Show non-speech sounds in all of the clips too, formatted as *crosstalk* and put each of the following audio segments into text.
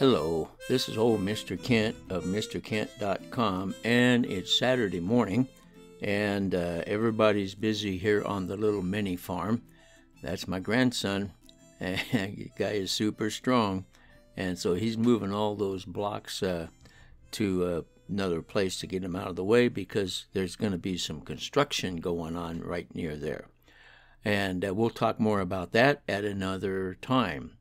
Hello, this is old Mr. Kent of MrKent.com, and it's Saturday morning, and uh, everybody's busy here on the little mini farm. That's my grandson, *laughs* and the guy is super strong, and so he's moving all those blocks uh, to uh, another place to get them out of the way because there's going to be some construction going on right near there. And uh, we'll talk more about that at another time.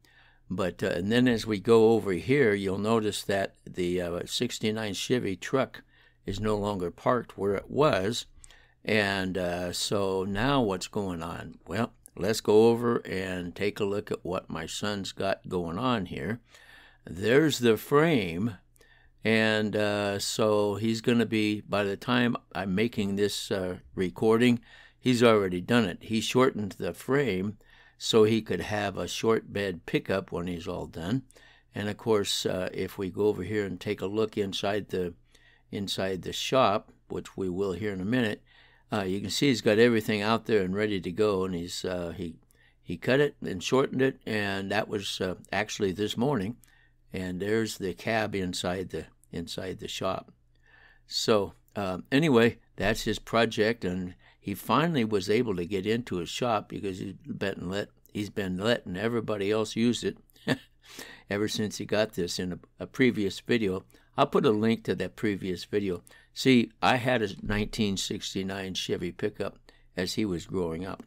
But uh, and then as we go over here, you'll notice that the uh, 69 Chevy truck is no longer parked where it was. And uh, so now what's going on? Well, let's go over and take a look at what my son's got going on here. There's the frame. And uh, so he's going to be, by the time I'm making this uh, recording, he's already done it. He shortened the frame so he could have a short bed pickup when he's all done. And of course, uh, if we go over here and take a look inside the inside the shop, which we will here in a minute, uh, you can see he's got everything out there and ready to go. And he's uh, he he cut it and shortened it, and that was uh, actually this morning. And there's the cab inside the inside the shop. So um, anyway, that's his project, and he finally was able to get into his shop because he's been, let, he's been letting everybody else use it *laughs* ever since he got this in a, a, previous video. I'll put a link to that previous video. See, I had a 1969 Chevy pickup as he was growing up.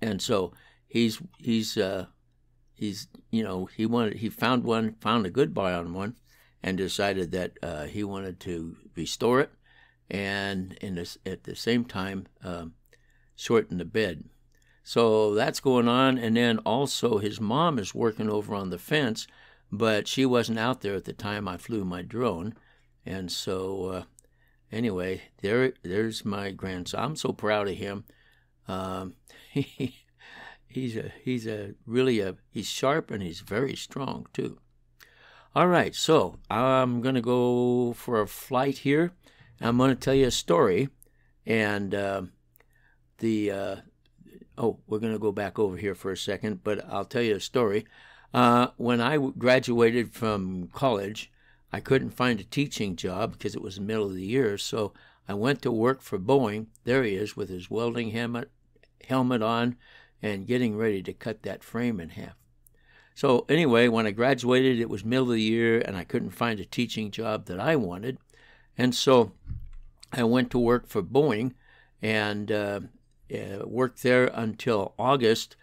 And so he's, he's, uh, he's, you know, he wanted, he found one, found a good buy on one and decided that uh, he wanted to restore it and in this, at the same time um, shorten the bed. So that's going on. And then also his mom is working over on the fence, but she wasn't out there at the time I flew my drone. And so uh, anyway, there there's my grandson. I'm so proud of him. Um, he, *laughs* he's a he's a really a he's sharp and he's very strong too. All right, so I'm gonna go for a flight here. I'm going to tell you a story, and uh, the uh, oh, we're going to go back over here for a second, but I'll tell you a story. Uh, when I graduated from college, I couldn't find a teaching job because it was the middle of the year, so I went to work for Boeing. There he is with his welding helmet, helmet on and getting ready to cut that frame in half. So, anyway, when I graduated, it was middle of the year and I couldn't find a teaching job that I wanted. And so I went to work for Boeing and uh, uh worked there until August.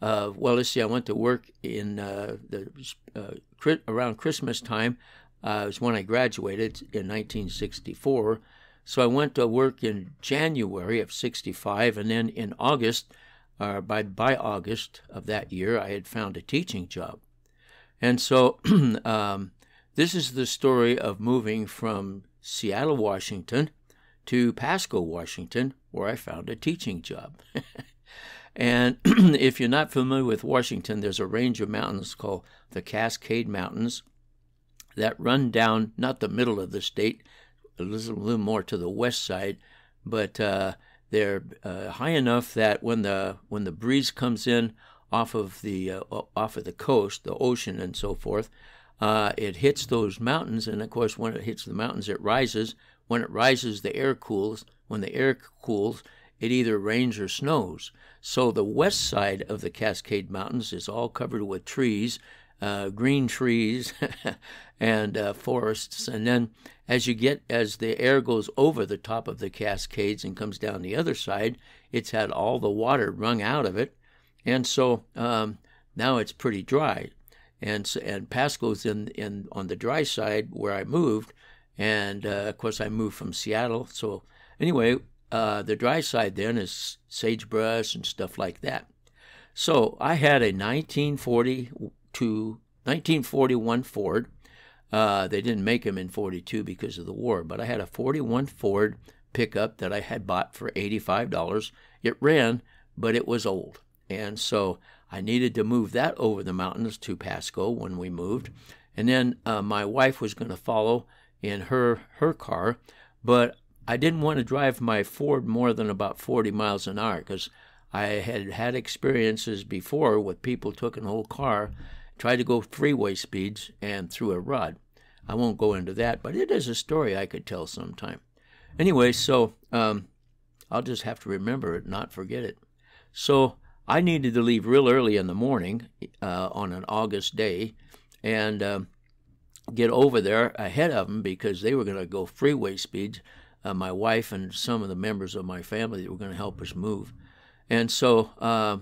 well, let's see, I went to work in uh, the uh, around Christmas time. Uh, it was when I graduated in 1964. So I went to work in January of 65, and then in August, uh, by, by August of that year, I had found a teaching job. And so *clears throat* um, this is the story of moving from Seattle, Washington, to Pasco, Washington, where I found a teaching job. *laughs* and *clears throat* if you're not familiar with Washington, there's a range of mountains called the Cascade Mountains that run down not the middle of the state, a little, a little more to the west side, but uh, they're uh, high enough that when the when the breeze comes in off of the uh, off of the coast, the ocean, and so forth, uh, it hits those mountains, and of course, when it hits the mountains, it rises. When it rises, the air cools. When the air cools, it either rains or snows. So the west side of the Cascade Mountains is all covered with trees, uh, green trees, *laughs* and uh, forests. And then as you get, as the air goes over the top of the Cascades and comes down the other side, it's had all the water wrung out of it. And so um, now it's pretty dry and and Pasco's in in on the dry side where I moved, and uh, of course I moved from Seattle. So anyway, uh, the dry side then is sagebrush and stuff like that. So I had a 1942, 1941 Ford. Uh, they didn't make them in 42 because of the war, but I had a 41 Ford pickup that I had bought for $85. It ran, but it was old. And so I needed to move that over the mountains to Pasco when we moved. And then uh, my wife was going to follow in her, her car, but I didn't want to drive my Ford more than about 40 miles an hour because I had had experiences before with people took an old car, tried to go freeway speeds, and threw a rod. I won't go into that, but it is a story I could tell sometime. Anyway, so um, I'll just have to remember it, not forget it. So I needed to leave real early in the morning uh, on an August day and uh, get over there ahead of them because they were going to go freeway speeds. Uh, my wife and some of the members of my family that were going to help us move. And so uh,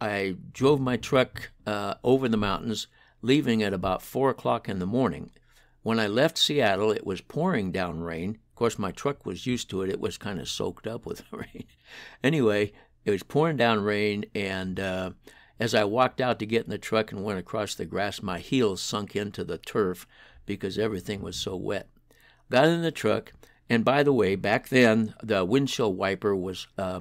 I drove my truck uh, over the mountains, leaving at about 4 o'clock in the morning. When I left Seattle, it was pouring down rain. Of course, my truck was used to it. It was kind of soaked up with *laughs* rain. anyway, it was pouring down rain, and uh, as I walked out to get in the truck and went across the grass, my heels sunk into the turf because everything was so wet. Got in the truck, and by the way, back then the windshield wiper was uh,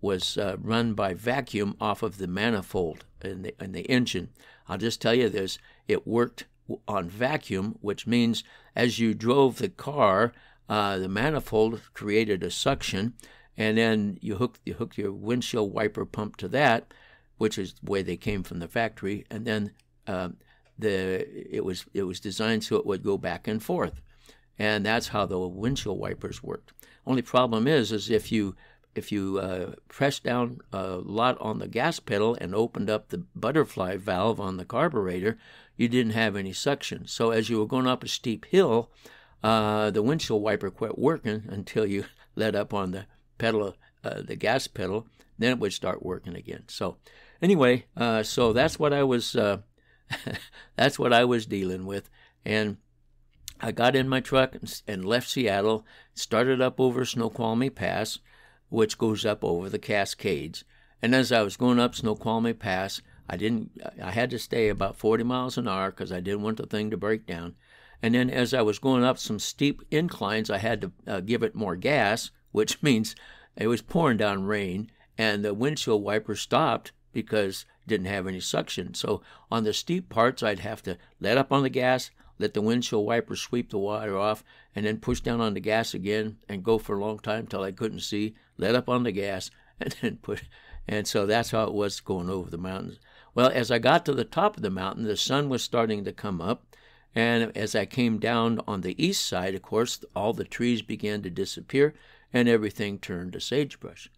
was uh, run by vacuum off of the manifold in the in the engine. I'll just tell you this: it worked on vacuum, which means as you drove the car, uh, the manifold created a suction, and then you hook you hook your windshield wiper pump to that, which is the way they came from the factory, and then uh, the it was it was designed so it would go back and forth, and that's how the windshield wipers worked. Only problem is is if you if you uh, pressed down a lot on the gas pedal and opened up the butterfly valve on the carburetor, you didn't have any suction. So as you were going up a steep hill, uh, the windshield wiper quit working until you *laughs* let up on the pedal, uh, the gas pedal, then it would start working again. So anyway, uh, so that's what I was, uh, *laughs* that's what I was dealing with. And I got in my truck and, and left Seattle, started up over Snoqualmie Pass, which goes up over the Cascades. And as I was going up Snoqualmie Pass, I didn't. I had to stay about 40 miles an hour because I didn't want the thing to break down. And then as I was going up some steep inclines, I had to uh, give it more gas which means it was pouring down rain and the windshield wiper stopped because it didn't have any suction. So on the steep parts, I'd have to let up on the gas, let the windshield wiper sweep the water off, and then push down on the gas again and go for a long time till I couldn't see, let up on the gas, *laughs* and then push. And so that's how it was going over the mountains. Well, as I got to the top of the mountain, the sun was starting to come up. And as I came down on the east side, of course, all the trees began to disappear and everything turned to sagebrush.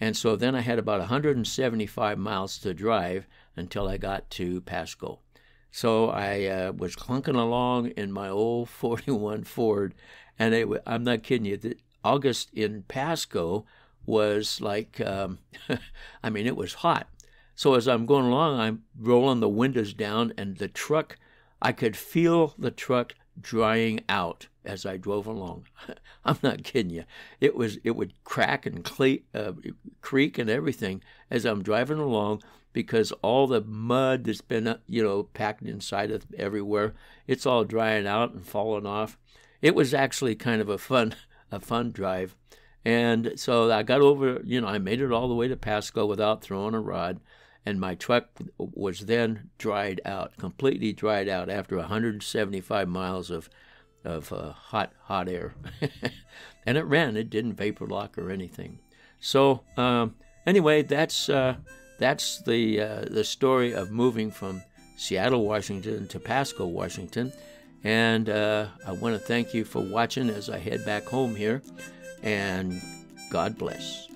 And so then I had about 175 miles to drive until I got to Pasco. So I uh, was clunking along in my old *laughs* 41 Ford, and it, I'm not kidding you, the, August in Pasco was like, um, *laughs* I mean, it was hot. So as I'm going along, I'm rolling the windows down, and the truck, I could feel the truck drying out as I drove along. *laughs* I'm not kidding you. It was it would crack and cle- uh, creak and everything as I'm driving along because all the mud that's been uh, you know packed inside of everywhere, it's all drying out and falling off. It was actually kind of a fun *laughs* a fun drive. And so I got over, you know, I made it all the way to Pasco without throwing a rod and my truck was then dried out, completely dried out after 175 miles of of uh, hot hot air, *laughs* and it ran. It didn't vapor lock or anything. So um, anyway, that's uh, that's the uh, the story of moving from Seattle, Washington to Pasco, Washington. And uh, I want to thank you for watching as I head back home here, and God bless.